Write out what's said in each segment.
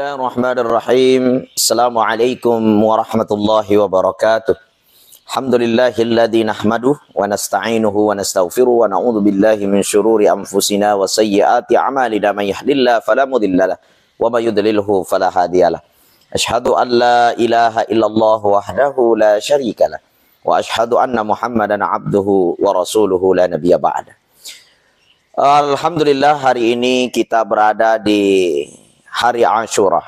الله الرحمن الرحيم السلام عليكم ورحمة الله وبركاته الحمد لله الذي نحمده ونستعينه ونستغفره ونعوذ بالله من شرور أنفسنا وسيئات أعمالنا من يهد الله فلا مضل له ومن يضلله فلا هادي له أشهد أن لا إله إلا الله وحده لا شريك له وأشهد أن محمدا عبده ورسوله لا نبي بعده Alhamdulillah hari ini kita berada di hari Ashura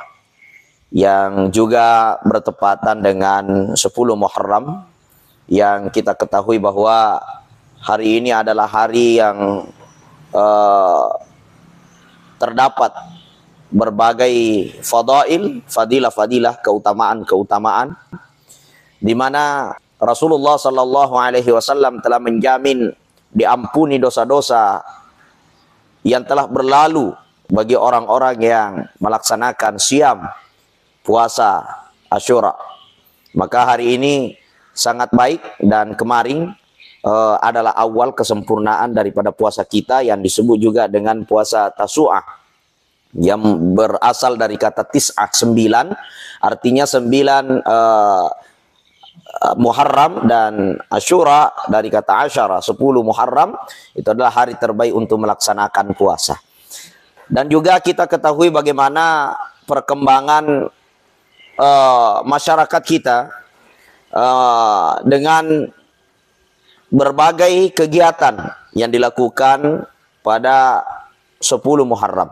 yang juga bertepatan dengan 10 Muharram yang kita ketahui bahwa hari ini adalah hari yang uh, terdapat berbagai fadail, fadilah-fadilah, keutamaan-keutamaan di mana Rasulullah sallallahu alaihi wasallam telah menjamin diampuni dosa-dosa yang telah berlalu bagi orang-orang yang melaksanakan siam puasa Ashura, Maka hari ini sangat baik dan kemarin uh, adalah awal kesempurnaan daripada puasa kita yang disebut juga dengan puasa Tasu'ah yang berasal dari kata tis'ah sembilan artinya sembilan eh, Muharram dan Ashura dari kata Ashara sepuluh Muharram itu adalah hari terbaik untuk melaksanakan puasa dan juga kita ketahui bagaimana perkembangan uh, masyarakat kita uh, dengan berbagai kegiatan yang dilakukan pada 10 Muharram.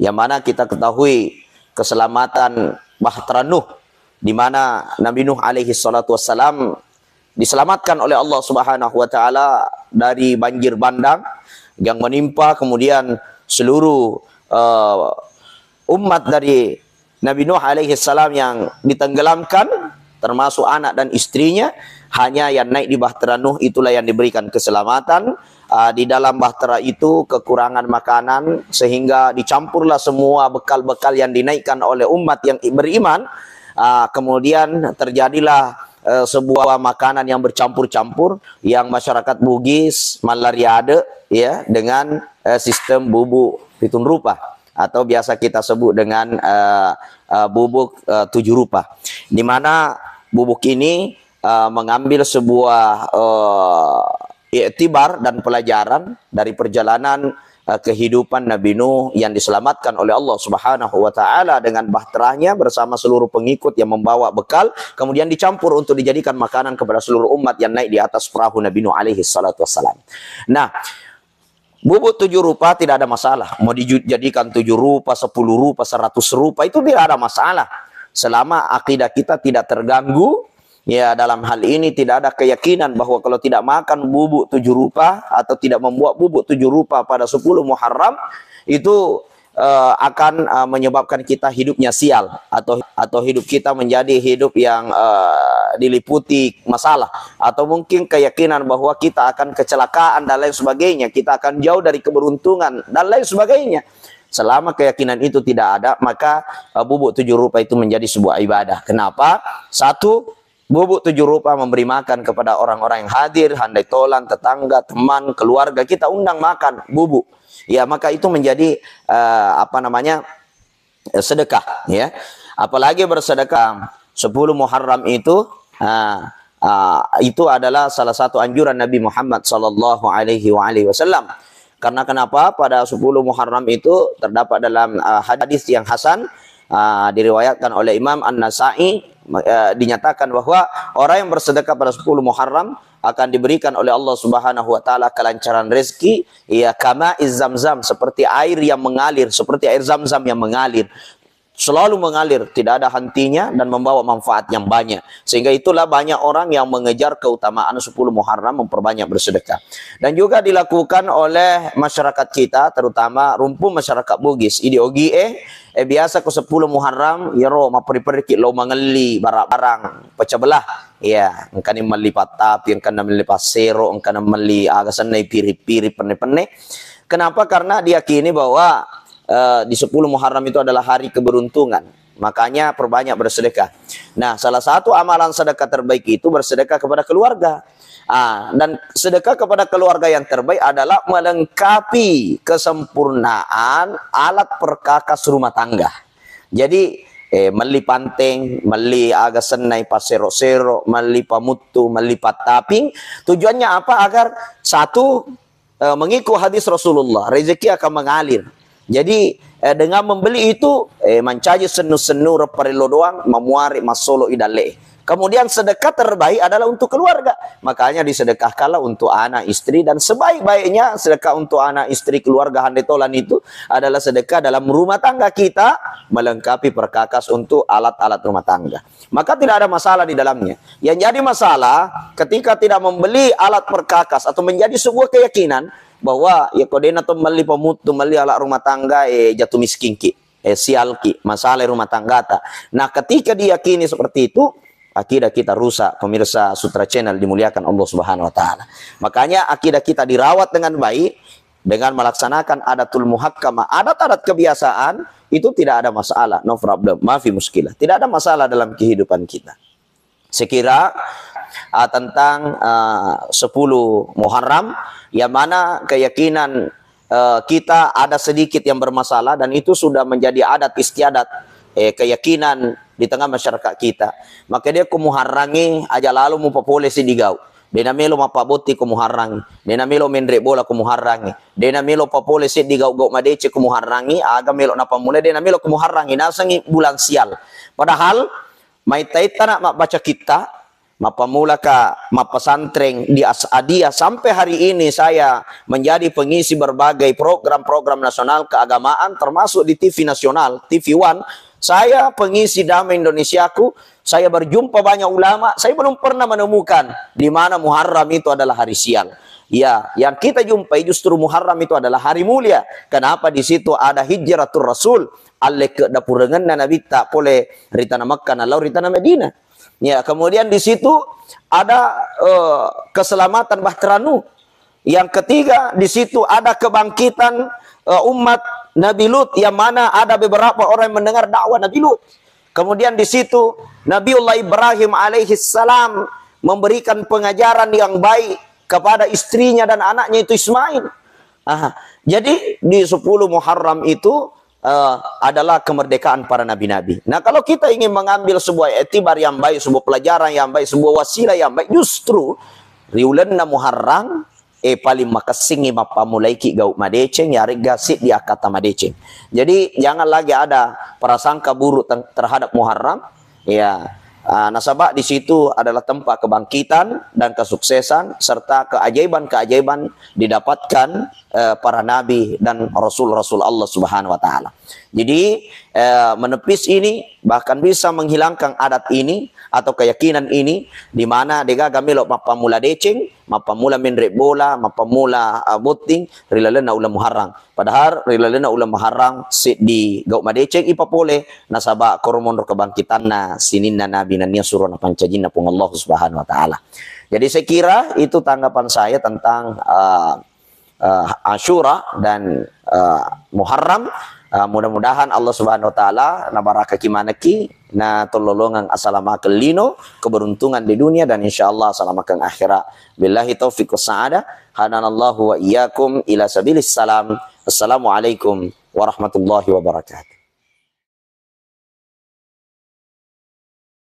Yang mana kita ketahui keselamatan Bahtera Nuh di mana Nabi Nuh alaihi salatu wassalam diselamatkan oleh Allah Subhanahu wa taala dari banjir bandang yang menimpa kemudian seluruh uh, umat dari Nabi Nuh alaihi salam yang ditenggelamkan termasuk anak dan istrinya hanya yang naik di bahtera Nuh itulah yang diberikan keselamatan uh, di dalam bahtera itu kekurangan makanan sehingga dicampurlah semua bekal-bekal yang dinaikkan oleh umat yang beriman uh, kemudian terjadilah Eh, sebuah makanan yang bercampur-campur yang masyarakat Bugis, Malaria ada ya dengan uh, sistem bubuk pitun rupa atau biasa kita sebut dengan uh, uh, bubuk uh, tujuh rupa. Di mana bubuk ini uh, mengambil sebuah uh, iktibar dan pelajaran dari perjalanan Eh, kehidupan Nabi Nuh yang diselamatkan oleh Allah Subhanahu wa taala dengan bahterahnya bersama seluruh pengikut yang membawa bekal kemudian dicampur untuk dijadikan makanan kepada seluruh umat yang naik di atas perahu Nabi Nuh alaihi salatu wassalam. Nah, Bubut tujuh rupa tidak ada masalah. Mau dijadikan tujuh rupa, sepuluh rupa, seratus rupa itu tidak ada masalah. Selama akidah kita tidak terganggu Ya, dalam hal ini tidak ada keyakinan bahwa kalau tidak makan bubuk tujuh rupa atau tidak membuat bubuk tujuh rupa pada sepuluh Muharram itu uh, akan uh, menyebabkan kita hidupnya sial atau atau hidup kita menjadi hidup yang uh, diliputi masalah atau mungkin keyakinan bahwa kita akan kecelakaan dan lain sebagainya, kita akan jauh dari keberuntungan dan lain sebagainya. Selama keyakinan itu tidak ada, maka uh, bubuk tujuh rupa itu menjadi sebuah ibadah. Kenapa? Satu, Bubuk tujuh rupa memberi makan kepada orang-orang yang hadir, handai tolan, tetangga, teman, keluarga. Kita undang makan bubuk. Ya, maka itu menjadi uh, apa namanya? Eh, sedekah, ya. Apalagi bersedekah sepuluh Muharram itu uh, uh, itu adalah salah satu anjuran Nabi Muhammad sallallahu alaihi wasallam. Karena kenapa? Pada sepuluh Muharram itu terdapat dalam uh, hadis yang hasan Ah, diriwayatkan oleh Imam An-Nasa'i uh, dinyatakan bahwa orang yang bersedekah pada 10 Muharram akan diberikan oleh Allah Subhanahu wa taala kelancaran rezeki ya kama zam seperti air yang mengalir seperti air zamzam yang mengalir selalu mengalir, tidak ada hentinya dan membawa manfaat yang banyak. Sehingga itulah banyak orang yang mengejar keutamaan 10 Muharram memperbanyak bersedekah. Dan juga dilakukan oleh masyarakat kita, terutama rumpun masyarakat Bugis, eh Eh biasa kok 10 Muharram, ya ro maperi-peri lo mangeli barang-barang pecah belah. Ya, engkau ni melipat patap, engkan ni meli pasero, engkau ni meli agasan ni piri-piri pene-pene. Kenapa? Karena diyakini bahwa uh, di 10 Muharram itu adalah hari keberuntungan. Makanya perbanyak bersedekah. Nah, salah satu amalan sedekah terbaik itu bersedekah kepada keluarga. Ah, dan sedekah kepada keluarga yang terbaik adalah melengkapi kesempurnaan alat perkakas rumah tangga. Jadi eh, meli panteng, meli agak senai pasero-sero, meli pamutu, meli pataping. Tujuannya apa? Agar satu eh, mengikut hadis Rasulullah, rezeki akan mengalir. Jadi eh, dengan membeli itu eh, mancaji senu-senu repare doang memuari masolo idale. Kemudian sedekah terbaik adalah untuk keluarga. Makanya disedekahkanlah untuk anak istri dan sebaik-baiknya sedekah untuk anak istri keluarga handetolan itu adalah sedekah dalam rumah tangga kita melengkapi perkakas untuk alat-alat rumah tangga. Maka tidak ada masalah di dalamnya. Yang jadi masalah ketika tidak membeli alat perkakas atau menjadi sebuah keyakinan bahwa ya kodena beli pemut beli alat rumah tangga eh jatuh miskin ki eh sialki masalah rumah tangga ta. Nah ketika diyakini seperti itu akidah kita rusak, pemirsa Sutra Channel dimuliakan Allah Subhanahu wa taala. Makanya akidah kita dirawat dengan baik dengan melaksanakan adatul muhakkama, adat-adat kebiasaan itu tidak ada masalah, no problem, maafi muskilah. Tidak ada masalah dalam kehidupan kita. Sekira uh, tentang ah, uh, 10 Muharram yang mana keyakinan uh, kita ada sedikit yang bermasalah dan itu sudah menjadi adat istiadat eh, keyakinan di tengah masyarakat kita. Maka dia kumuharangi aja lalu mu papole digau. Dena melo mapaboti kumuharangi. Dena melo mendrek bola kumuharangi. Dena melo papole sidigau-gau madece kumuharangi. Aga melo napamule dena melo kumuharangi. Nasangi bulan sial. Padahal mai taita nak baca kita mapamula ka mapasantreng di Asadia sampai hari ini saya menjadi pengisi berbagai program-program nasional keagamaan termasuk di TV nasional TV One saya pengisi damai Indonesiaku, saya berjumpa banyak ulama, saya belum pernah menemukan di mana Muharram itu adalah hari sial. Ya, yang kita jumpai justru Muharram itu adalah hari mulia. Kenapa di situ ada hijratul Rasul? Alle ke dapur dengan Nabi tak boleh ritana Makkah, lalu ritana Medina. Ya, kemudian di situ ada uh, keselamatan Bahteranu. Yang ketiga, di situ ada kebangkitan uh, umat Nabi Lut yang mana ada beberapa orang yang mendengar dakwah Nabi Lut. Kemudian di situ Nabiullah Ibrahim salam memberikan pengajaran yang baik kepada istrinya dan anaknya itu Ismail. Aha. Jadi di 10 Muharram itu uh, adalah kemerdekaan para nabi-nabi. Nah, kalau kita ingin mengambil sebuah etibar yang baik, sebuah pelajaran yang baik, sebuah wasilah yang baik, justru riulanna Muharram e paling makasingi mapamulaiki gauk madeceng ya gasit di akata madeceng. Jadi jangan lagi ada prasangka buruk terhadap Muharram. Ya, uh, nasabah di situ adalah tempat kebangkitan dan kesuksesan serta keajaiban-keajaiban didapatkan uh, para nabi dan rasul-rasul Allah Subhanahu wa taala. Jadi uh, menepis ini bahkan bisa menghilangkan adat ini atau keyakinan ini di mana dega mula mapamula mapa mapamula menrek bola mapamula voting, ah, buting rilalena ulam muharang padahal rilalena ulam muharang sit di gauk ipa pole nasaba kormon kebangkitan na na nabi na nia suruh na pancajin na pung Allah subhanahu wa ta'ala jadi saya kira itu tanggapan saya tentang uh, uh, Ashura dan uh, Muharram Uh, mudah-mudahan Allah Subhanahu wa taala na baraka kimaneki na tololongan asalama kelino keberuntungan di dunia dan insyaallah asalama ke akhirat. Billahi taufiq sa'ada. Hananallahu wa iyyakum ila sabilis salam. Assalamualaikum warahmatullahi wabarakatuh.